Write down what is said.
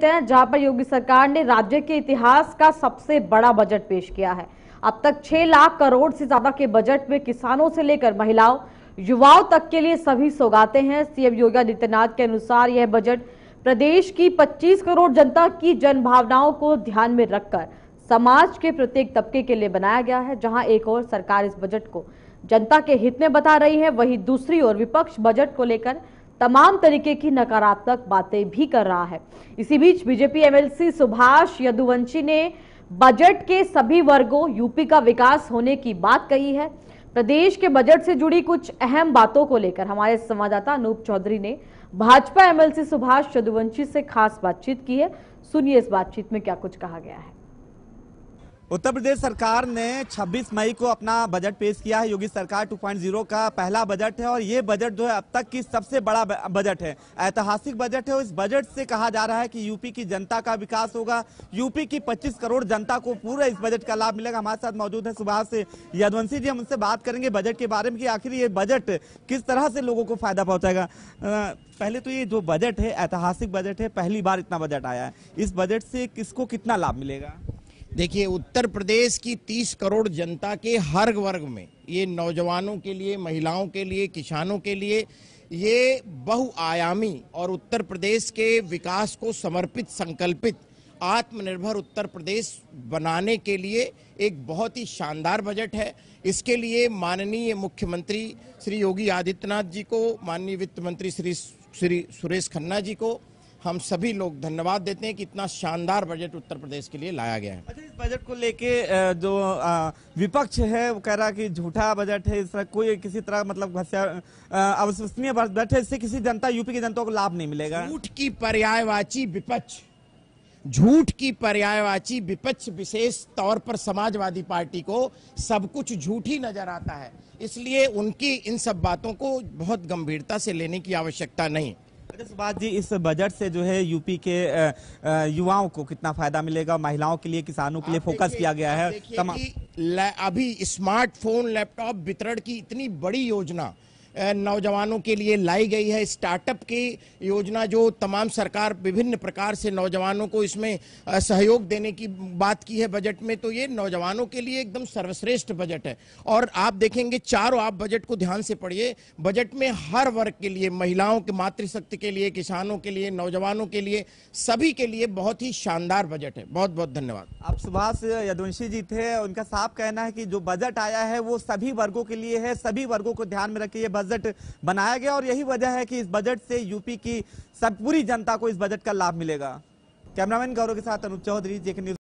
budget है जहां पर योगी सरकार ने राज्य के इतिहास का सबसे बड़ा बजट पेश किया है अब तक 6 लाख करोड़ से ज्यादा के बजट में किसानों से लेकर महिलाओं युवाओं तक के लिए सभी सौगाते हैं सीएम योगी आदित्यनाथ के अनुसार यह बजट प्रदेश की 25 करोड़ जनता की जन भावनाओं को ध्यान में रखकर समाज के प्रत्येक तबके के लिए बनाया गया है जहां एक ओर सरकार इस बजट को जनता के हित में बता रही है वहीं दूसरी ओर विपक्ष बजट को लेकर तमाम तरीके की नकारात्मक बातें भी कर रहा है इसी बीच बीजेपी एमएलसी सुभाष यदुवंशी ने बजट के सभी वर्गों यूपी का विकास होने की बात कही है प्रदेश के बजट से जुड़ी कुछ अहम बातों को लेकर हमारे संवाददाता अनूप चौधरी ने भाजपा एमएलसी सुभाष यदुवंशी से खास बातचीत की है सुनिए इस बातचीत में क्या कुछ कहा गया है उत्तर प्रदेश सरकार ने 26 मई को अपना बजट पेश किया है योगी सरकार 2.0 का पहला बजट है और ये बजट जो है अब तक की सबसे बड़ा बजट है ऐतिहासिक बजट है और इस बजट से कहा जा रहा है कि यूपी की जनता का विकास होगा यूपी की 25 करोड़ जनता को पूरा इस बजट का लाभ मिलेगा हमारे साथ मौजूद है सुभाष से यदवंशी जी हम उनसे बात करेंगे बजट के बारे में कि आखिर ये बजट किस तरह से लोगों को फायदा पहुँचाएगा पहले तो ये जो बजट है ऐतिहासिक बजट है पहली बार इतना बजट आया है इस बजट से किसको कितना लाभ मिलेगा देखिए उत्तर प्रदेश की 30 करोड़ जनता के हर वर्ग में ये नौजवानों के लिए महिलाओं के लिए किसानों के लिए ये बहुआयामी और उत्तर प्रदेश के विकास को समर्पित संकल्पित आत्मनिर्भर उत्तर प्रदेश बनाने के लिए एक बहुत ही शानदार बजट है इसके लिए माननीय मुख्यमंत्री श्री योगी आदित्यनाथ जी को माननीय वित्त मंत्री श्री श्री सुरेश खन्ना जी को हम सभी लोग धन्यवाद देते हैं कि इतना शानदार बजट उत्तर प्रदेश के लिए लाया गया है अच्छा इस बजट को लेके जो विपक्ष है वो कह रहा है कि झूठा बजट है इस तरह कोई किसी तरह मतलब अविश्वसनीय बजट है इससे किसी जनता यूपी की जनता को लाभ नहीं मिलेगा झूठ की पर्यायवाची विपक्ष झूठ की पर्यायवाची विपक्ष विशेष तौर पर समाजवादी पार्टी को सब कुछ झूठ ही नजर आता है इसलिए उनकी इन सब बातों को बहुत गंभीरता से लेने की आवश्यकता नहीं सुभाष जी इस बजट से जो है यूपी के युवाओं को कितना फायदा मिलेगा महिलाओं के लिए किसानों के लिए फोकस किया गया है अभी स्मार्टफोन लैपटॉप वितरण की इतनी बड़ी योजना नौजवानों के लिए लाई गई है स्टार्टअप की योजना जो तमाम सरकार विभिन्न प्रकार से नौजवानों को इसमें सहयोग देने की बात की है बजट में तो ये नौजवानों के लिए एकदम सर्वश्रेष्ठ बजट है और आप देखेंगे चारों आप बजट को ध्यान से पढ़िए बजट में हर वर्ग के लिए महिलाओं के मातृशक्ति के लिए किसानों के लिए नौजवानों के लिए सभी के लिए बहुत ही शानदार बजट है बहुत बहुत धन्यवाद आप सुभाष यदुवंशी जी थे उनका साफ कहना है कि जो बजट आया है वो सभी वर्गों के लिए है सभी वर्गों को ध्यान में रखिए बजट बनाया गया और यही वजह है कि इस बजट से यूपी की सब पूरी जनता को इस बजट का लाभ मिलेगा कैमरामैन गौरव के साथ अनूप चौधरी जेके न्यूज